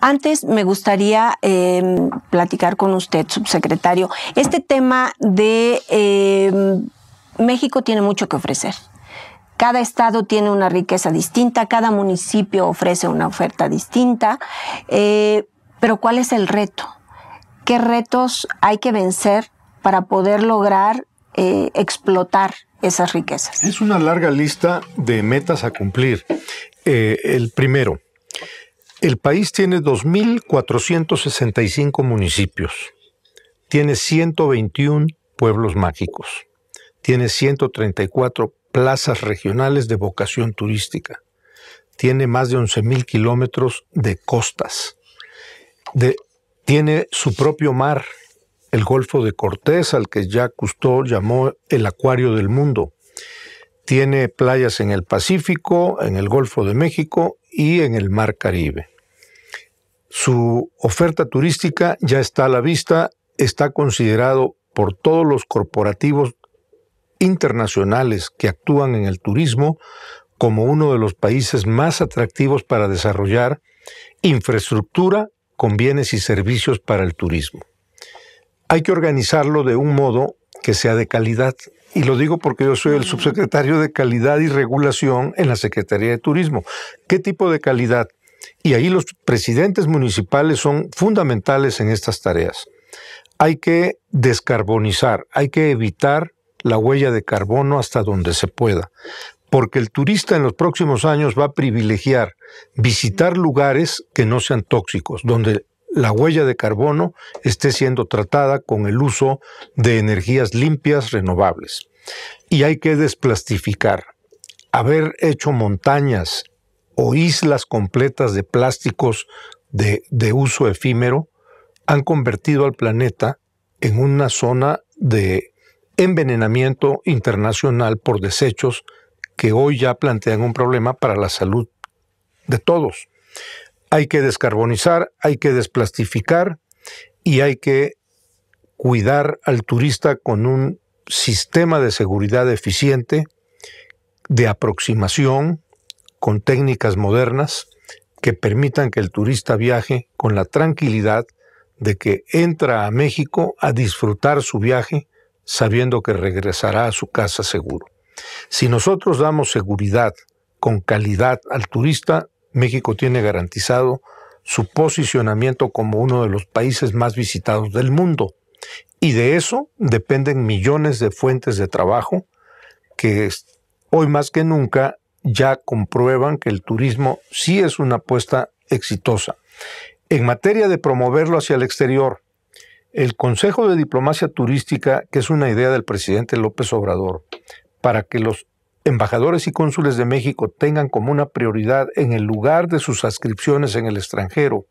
Antes me gustaría em, platicar con usted, subsecretario, este tema de em, México tiene mucho que ofrecer. Cada estado tiene una riqueza distinta, cada municipio ofrece una oferta distinta, eh, pero ¿cuál es el reto? ¿Qué retos hay que vencer para poder lograr eh, explotar esas riquezas? Es una larga lista de metas a cumplir. Eh, el primero, el país tiene 2.465 municipios, tiene 121 pueblos mágicos, tiene 134 plazas regionales de vocación turística, tiene más de 11.000 kilómetros de costas, tiene su propio mar, el Golfo de Cortés, al que Jacques Cousteau llamó el acuario del mundo. Tiene playas en el Pacífico, en el Golfo de México y en el Mar Caribe. Su oferta turística ya está a la vista, está considerado por todos los corporativos internacionales que actúan en el turismo como uno de los países más atractivos para desarrollar infraestructura con bienes y servicios para el turismo. Hay que organizarlo de un modo que sea de calidad. Y lo digo porque yo soy el subsecretario de Calidad y Regulación en la Secretaría de Turismo. ¿Qué tipo de calidad? Y ahí los presidentes municipales son fundamentales en estas tareas. Hay que descarbonizar, hay que evitar la huella de carbono hasta donde se pueda, porque el turista en los próximos años va a privilegiar visitar lugares que no sean tóxicos, donde la huella de carbono esté siendo tratada con el uso de energías limpias renovables. Y hay que desplastificar. Haber hecho montañas o islas completas de plásticos de, de uso efímero han convertido al planeta en una zona de envenenamiento internacional por desechos que hoy ya plantean un problema para la salud de todos. Hay que descarbonizar, hay que desplastificar y hay que cuidar al turista con un sistema de seguridad eficiente, de aproximación, con técnicas modernas que permitan que el turista viaje con la tranquilidad de que entra a México a disfrutar su viaje sabiendo que regresará a su casa seguro. Si nosotros damos seguridad con calidad al turista, México tiene garantizado su posicionamiento como uno de los países más visitados del mundo. Y de eso dependen millones de fuentes de trabajo que hoy más que nunca ya comprueban que el turismo sí es una apuesta exitosa. En materia de promoverlo hacia el exterior, el Consejo de Diplomacia Turística, que es una idea del presidente López Obrador, para que los embajadores y cónsules de México tengan como una prioridad en el lugar de sus adscripciones en el extranjero,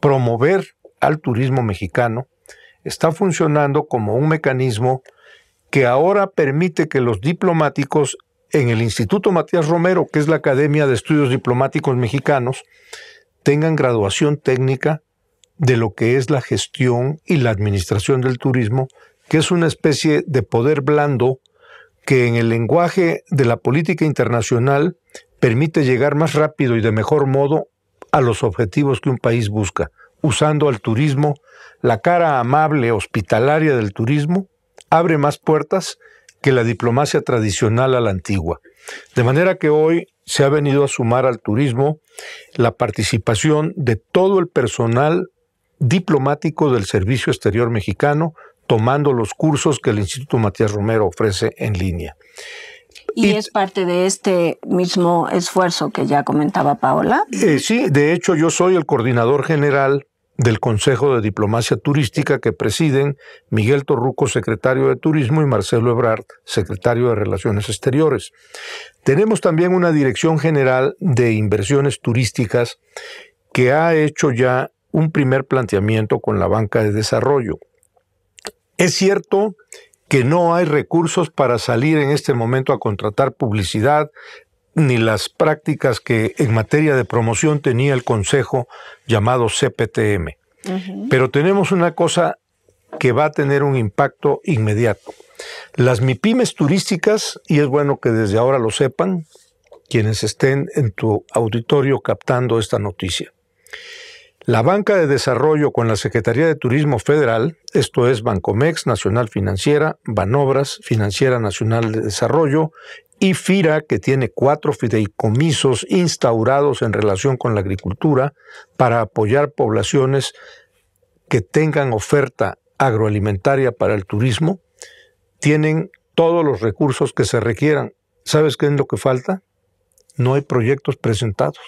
promover al turismo mexicano, está funcionando como un mecanismo que ahora permite que los diplomáticos en el Instituto Matías Romero, que es la Academia de Estudios Diplomáticos Mexicanos, tengan graduación técnica de lo que es la gestión y la administración del turismo, que es una especie de poder blando que en el lenguaje de la política internacional permite llegar más rápido y de mejor modo a los objetivos que un país busca, usando al turismo, la cara amable hospitalaria del turismo, abre más puertas que la diplomacia tradicional a la antigua. De manera que hoy se ha venido a sumar al turismo la participación de todo el personal diplomático del Servicio Exterior Mexicano, tomando los cursos que el Instituto Matías Romero ofrece en línea. Y, es parte de este mismo esfuerzo que ya comentaba Paola. Eh, sí, de hecho yo soy el coordinador general del Consejo de Diplomacia Turística que presiden Miguel Torruco, secretario de Turismo, y Marcelo Ebrard, secretario de Relaciones Exteriores. Tenemos también una Dirección General de Inversiones Turísticas que ha hecho ya un primer planteamiento con la banca de desarrollo. Es cierto que no hay recursos para salir en este momento a contratar publicidad, ni las prácticas que en materia de promoción tenía el Consejo llamado CPTM. Pero tenemos una cosa que va a tener un impacto inmediato. Las MIPIMES turísticas, y es bueno que desde ahora lo sepan quienes estén en tu auditorio captando esta noticia. La banca de desarrollo con la Secretaría de Turismo Federal, esto es Bancomex, Nacional Financiera, Banobras, Financiera Nacional de Desarrollo y FIRA, que tiene cuatro fideicomisos instaurados en relación con la agricultura para apoyar poblaciones que tengan oferta agroalimentaria para el turismo, tienen todos los recursos que se requieran. ¿Sabes qué es lo que falta? No hay proyectos presentados.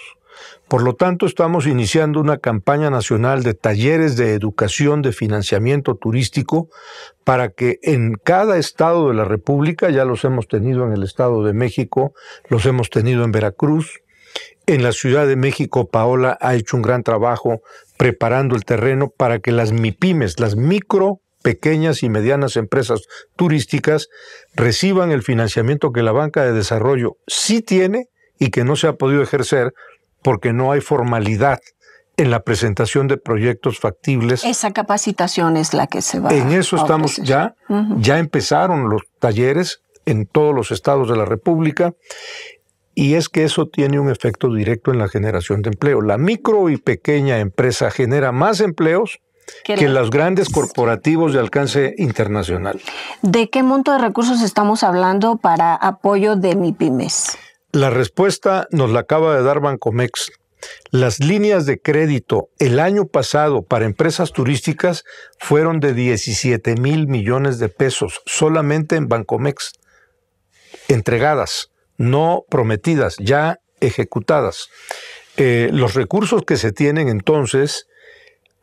Por lo tanto, estamos iniciando una campaña nacional de talleres de educación de financiamiento turístico para que en cada estado de la República, ya los hemos tenido en el Estado de México, los hemos tenido en Veracruz, en la Ciudad de México, Paola ha hecho un gran trabajo preparando el terreno para que las MIPIMES, las micro, pequeñas y medianas empresas turísticas, reciban el financiamiento que la banca de desarrollo sí tiene y que no se ha podido ejercer porque no hay formalidad en la presentación de proyectos factibles. Esa capacitación es la que se va. En eso estamos ya, ya empezaron los talleres en todos los estados de la República y es que eso tiene un efecto directo en la generación de empleo. La micro y pequeña empresa genera más empleos que, que los grandes corporativos de alcance internacional. ¿De qué monto de recursos estamos hablando para apoyo de MIPIMES? La respuesta nos la acaba de dar Bancomex. Las líneas de crédito el año pasado para empresas turísticas fueron de 17 mil millones de pesos solamente en Bancomex, entregadas, no prometidas, ya ejecutadas. Eh, los recursos que se tienen entonces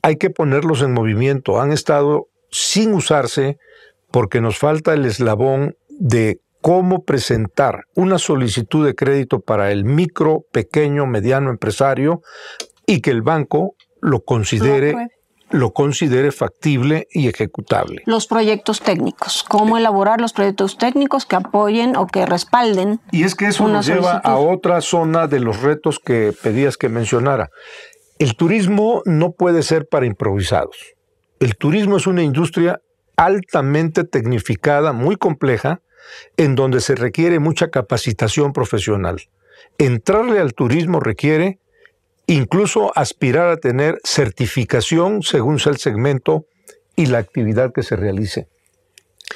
hay que ponerlos en movimiento. Han estado sin usarse porque nos falta el eslabón de cómo presentar una solicitud de crédito para el micro, pequeño, mediano empresario y que el banco lo considere lo considere factible y ejecutable. Los proyectos técnicos, cómo elaborar los proyectos técnicos que apoyen o que respalden. Y es que eso nos lleva a otra zona de los retos que pedías que mencionara. El turismo no puede ser para improvisados. El turismo es una industria altamente tecnificada, muy compleja, en donde se requiere mucha capacitación profesional. Entrarle al turismo requiere incluso aspirar a tener certificación según sea el segmento y la actividad que se realice.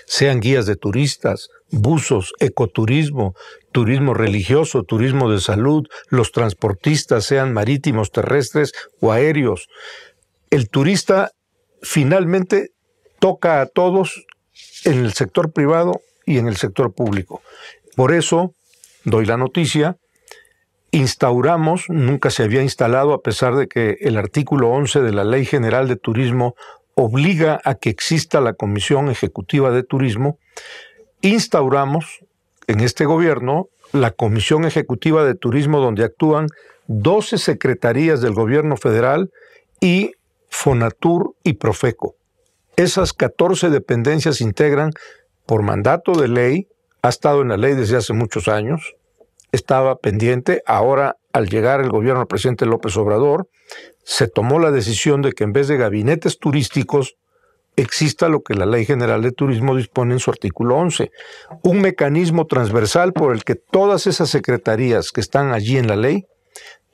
Sean guías de turistas, buzos, ecoturismo, turismo religioso, turismo de salud, los transportistas, sean marítimos, terrestres o aéreos. El turista finalmente toca a todos en el sector privado y en el sector público. Por eso, doy la noticia, instauramos, nunca se había instalado a pesar de que el artículo 11 de la Ley General de Turismo obliga a que exista la Comisión Ejecutiva de Turismo, instauramos en este gobierno la Comisión Ejecutiva de Turismo donde actúan 12 secretarías del gobierno federal y Fonatur y Profeco. Esas 14 dependencias integran por mandato de ley, ha estado en la ley desde hace muchos años, estaba pendiente, ahora al llegar el gobierno del presidente López Obrador, se tomó la decisión de que en vez de gabinetes turísticos exista lo que la Ley General de Turismo dispone en su artículo 11, un mecanismo transversal por el que todas esas secretarías que están allí en la ley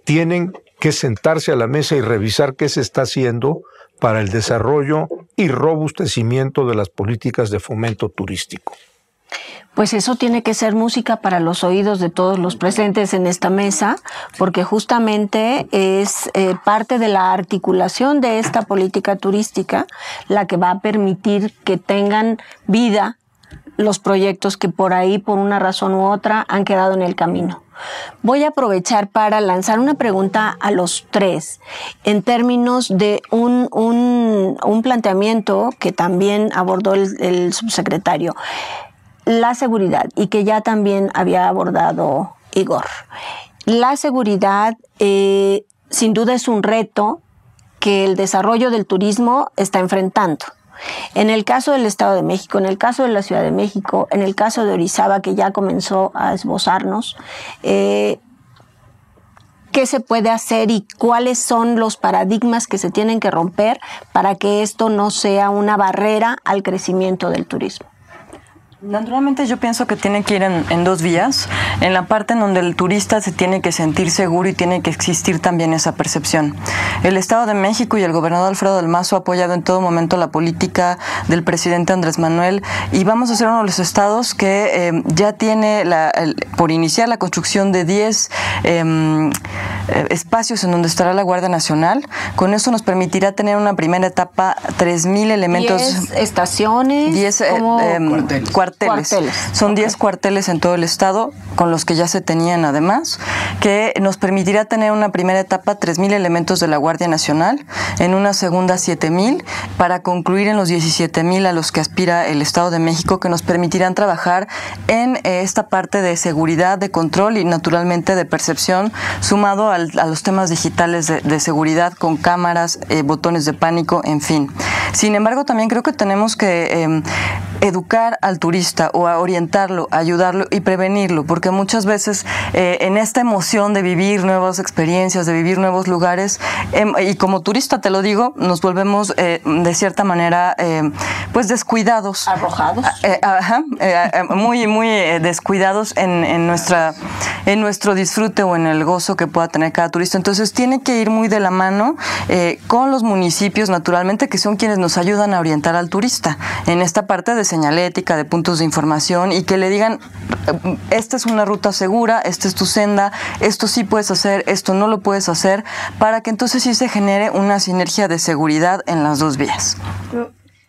tienen que sentarse a la mesa y revisar qué se está haciendo para el desarrollo y robustecimiento de las políticas de fomento turístico. Pues eso tiene que ser música para los oídos de todos los presentes en esta mesa, porque justamente es eh, parte de la articulación de esta política turística la que va a permitir que tengan vida los proyectos que por ahí, por una razón u otra, han quedado en el camino. Voy a aprovechar para lanzar una pregunta a los tres en términos de un, planteamiento que también abordó el, subsecretario, la seguridad, y que ya también había abordado Igor. La seguridad eh, sin duda es un reto que el desarrollo del turismo está enfrentando. En el caso del Estado de México, en el caso de la Ciudad de México, en el caso de Orizaba, que ya comenzó a esbozarnos, eh, qué se puede hacer y cuáles son los paradigmas que se tienen que romper para que esto no sea una barrera al crecimiento del turismo. Naturalmente yo pienso que tiene que ir en, dos vías, en la parte en donde el turista se tiene que sentir seguro y tiene que existir también esa percepción. El Estado de México y el gobernador Alfredo del Mazo ha apoyado en todo momento la política del presidente Andrés Manuel y vamos a ser uno de los estados que em, ya tiene la, por iniciar la construcción de 10 em, eh, espacios en donde estará la Guardia Nacional. Con eso nos permitirá tener una primera etapa 3.000 elementos. 10 estaciones. 10 cuarteles. Son 10 cuarteles en todo el estado, con los que ya se tenían además, que nos permitirá tener una primera etapa 3.000 elementos de la Guardia Nacional, en una segunda 7.000, para concluir en los 17.000 a los que aspira el Estado de México, que nos permitirán trabajar en eh, esta parte de seguridad, de control y naturalmente de percepción, sumado a los temas digitales de, seguridad con cámaras, eh, botones de pánico, en fin. Sin embargo, también creo que tenemos que em, educar al turismo o a orientarlo, ayudarlo y prevenirlo, porque muchas veces eh, en esta emoción de vivir nuevas experiencias, de vivir nuevos lugares, em, y como turista te lo digo, nos volvemos eh, de cierta manera eh, pues descuidados. Arrojados. Ah, ajá, ah, muy, muy descuidados en, nuestra, en nuestro disfrute o en el gozo que pueda tener cada turista. Entonces tiene que ir muy de la mano con los municipios, naturalmente, que son quienes nos ayudan a orientar al turista en esta parte de señalética, de puntos de información y que le digan, eh, esta es una ruta segura, esta es tu senda, esto sí puedes hacer, esto no lo puedes hacer, para que entonces sí se genere una sinergia de seguridad en las dos vías.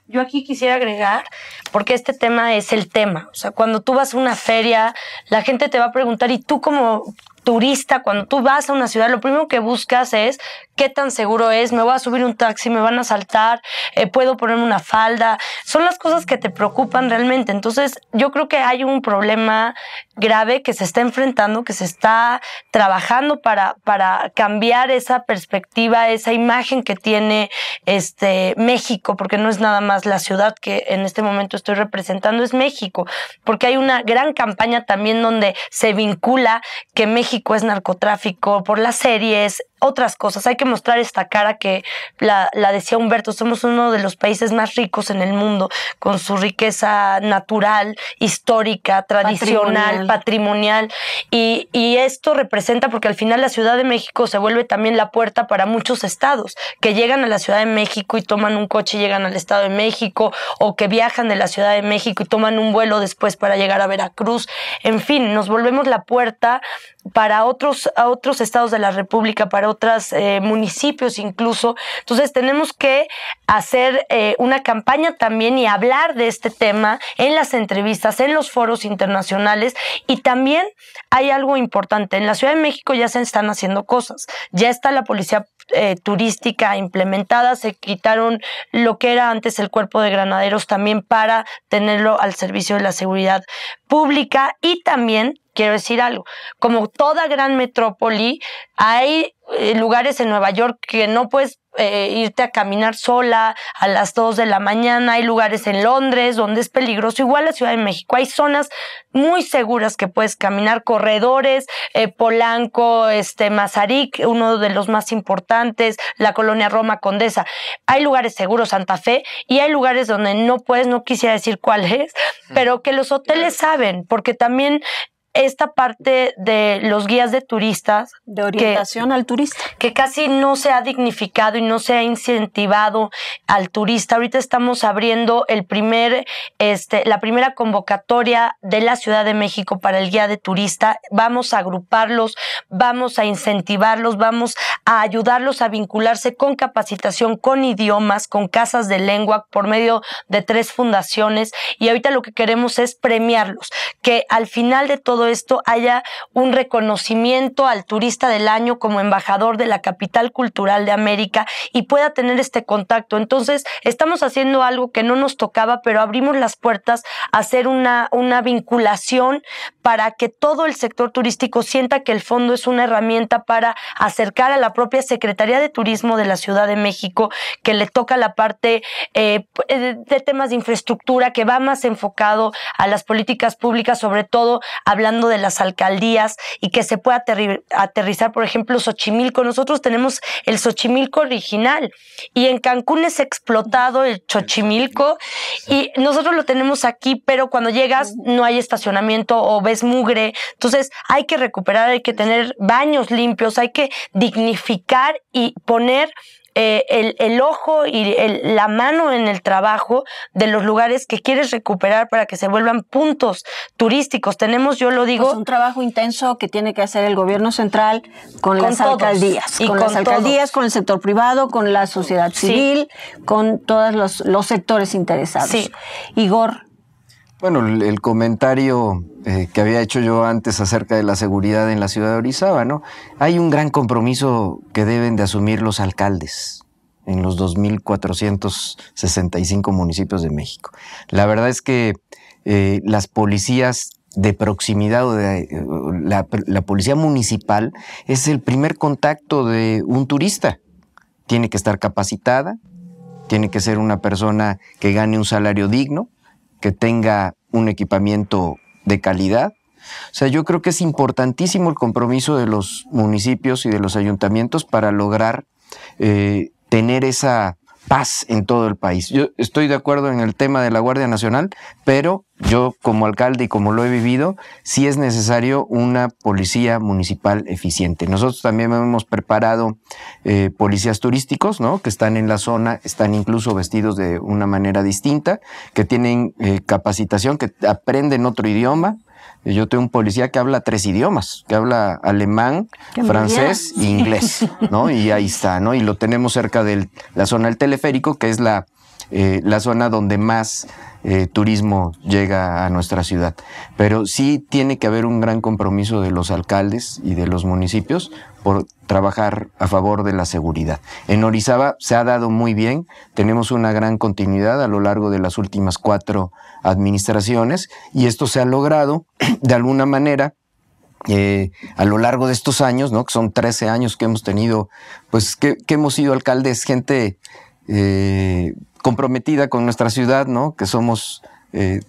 Yo aquí quisiera agregar, porque este tema es el tema, o sea, cuando tú vas a una feria, la gente te va a preguntar, ¿y tú como turista, cuando tú vas a una ciudad, lo primero que buscas es qué tan seguro es, me voy a subir un taxi, me van a saltar, eh, puedo ponerme una falda. Son las cosas que te preocupan realmente. Entonces, yo creo que hay un problema grave que se está enfrentando, que se está trabajando para, para cambiar esa perspectiva, esa imagen que tiene este, México, porque no es nada más la ciudad que en este momento estoy representando, es México, porque hay una gran campaña también donde se vincula que México es narcotráfico por las series, otras cosas. Hay que mostrar esta cara que la, decía Humberto, somos uno de los países más ricos en el mundo, con su riqueza natural, histórica, tradicional, patrimonial. Y, esto representa, porque al final la Ciudad de México se vuelve también la puerta para muchos estados que llegan a la Ciudad de México y toman un coche y llegan al Estado de México, o que viajan de la Ciudad de México y toman un vuelo después para llegar a Veracruz. En fin, nos volvemos la puerta para otros, a otros estados de la República, para otros eh, municipios incluso. Entonces tenemos que hacer eh, una campaña también y hablar de este tema en las entrevistas, en los foros internacionales y también hay algo importante. En la Ciudad de México ya se están haciendo cosas, ya está la policía eh, turística implementada, se quitaron lo que era antes el cuerpo de granaderos también para tenerlo al servicio de la seguridad pública y también quiero decir algo, como toda gran metrópoli hay eh, lugares en Nueva York que no puedes eh, irte a caminar sola a las 2 de la mañana, hay lugares en Londres donde es peligroso, igual la Ciudad de México, hay zonas muy seguras que puedes caminar, corredores, eh, Polanco, este, Mazarik, uno de los más importantes, la colonia Roma Condesa, hay lugares seguros, Santa Fe, y hay lugares donde no puedes, no quisiera decir cuáles, hmm. pero que los hoteles saben, porque también esta parte de los guías de turistas. De orientación al turista. Que casi no se ha dignificado y no se ha incentivado al turista. Ahorita estamos abriendo el primer, este, la primera convocatoria de la Ciudad de México para el guía de turista. Vamos a agruparlos, vamos a incentivarlos, vamos a ayudarlos a vincularse con capacitación, con idiomas, con casas de lengua, por medio de tres fundaciones. Y ahorita lo que queremos es premiarlos, que al final de todo esto haya un reconocimiento al turista del año como embajador de la capital cultural de América y pueda tener este contacto. Entonces, estamos haciendo algo que no nos tocaba, pero abrimos las puertas a hacer una, una vinculación para que todo el sector turístico sienta que el fondo es una herramienta para acercar a la propia Secretaría de Turismo de la Ciudad de México, que le toca la parte eh, eh, de temas de infraestructura, que va más enfocado a las políticas públicas, sobre todo hablando de las alcaldías y que se pueda aterrizar, por ejemplo, Xochimilco. Nosotros tenemos el Xochimilco original y en Cancún es explotado el Xochimilco y nosotros lo tenemos aquí, pero cuando llegas no hay estacionamiento o ves mugre. Entonces hay que recuperar, hay que tener baños limpios, hay que dignificar y poner eh, el, el, ojo y la mano en el trabajo de los lugares que quieres recuperar para que se vuelvan puntos turísticos. Tenemos, yo lo digo... Es pues, un trabajo intenso que tiene que hacer el gobierno central con, las alcaldías. Y con, las alcaldías, con el sector privado, con la sociedad civil, con todos los, los sectores interesados. Sí. Igor, bueno, el comentario eh, que había hecho yo antes acerca de la seguridad en la ciudad de Orizaba, ¿no? Hay un gran compromiso que deben de asumir los alcaldes en los 2.465 municipios de México. La verdad es que eh, las policías de proximidad o de eh, la, policía municipal es el primer contacto de un turista. Tiene que estar capacitada, tiene que ser una persona que gane un salario digno, que tenga un equipamiento de calidad. O sea, yo creo que es importantísimo el compromiso de los municipios y de los ayuntamientos para lograr eh, tener esa paz en todo el país. Yo estoy de acuerdo en el tema de la Guardia Nacional, pero yo como alcalde y como lo he vivido, sí es necesario una policía municipal eficiente. Nosotros también hemos preparado eh, policías turísticos, ¿no? Que están en la zona, están incluso vestidos de una manera distinta, que tienen eh, capacitación, que aprenden otro idioma, yo tengo un policía que habla tres idiomas, que habla alemán, francés e inglés, ¿no? Y ahí está, ¿no? Y lo tenemos cerca de la zona del teleférico, que es la eh, la zona donde más eh, turismo llega a nuestra ciudad. Pero sí tiene que haber un gran compromiso de los alcaldes y de los municipios por trabajar a favor de la seguridad. En Orizaba se ha dado muy bien, tenemos una gran continuidad a lo largo de las últimas cuatro administraciones y esto se ha logrado de alguna manera eh, a lo largo de estos años, ¿no? que son 13 años que hemos tenido, pues que, hemos sido alcaldes, gente comprometida con nuestra ciudad, ¿no? Que somos 100%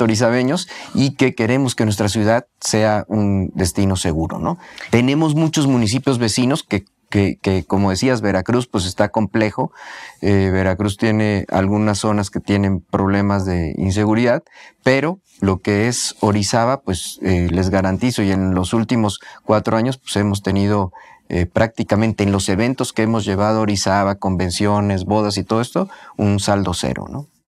eh, orizabeños y que queremos que nuestra ciudad sea un destino seguro, ¿no? Tenemos muchos municipios vecinos que, que, que como decías, Veracruz pues está complejo. Eh, Veracruz tiene algunas zonas que tienen problemas de inseguridad, pero lo que es Orizaba, pues eh, les garantizo, y en los últimos cuatro años pues hemos tenido eh, prácticamente en los eventos que hemos llevado, Orizaba, convenciones, bodas y todo esto, un saldo cero, ¿no?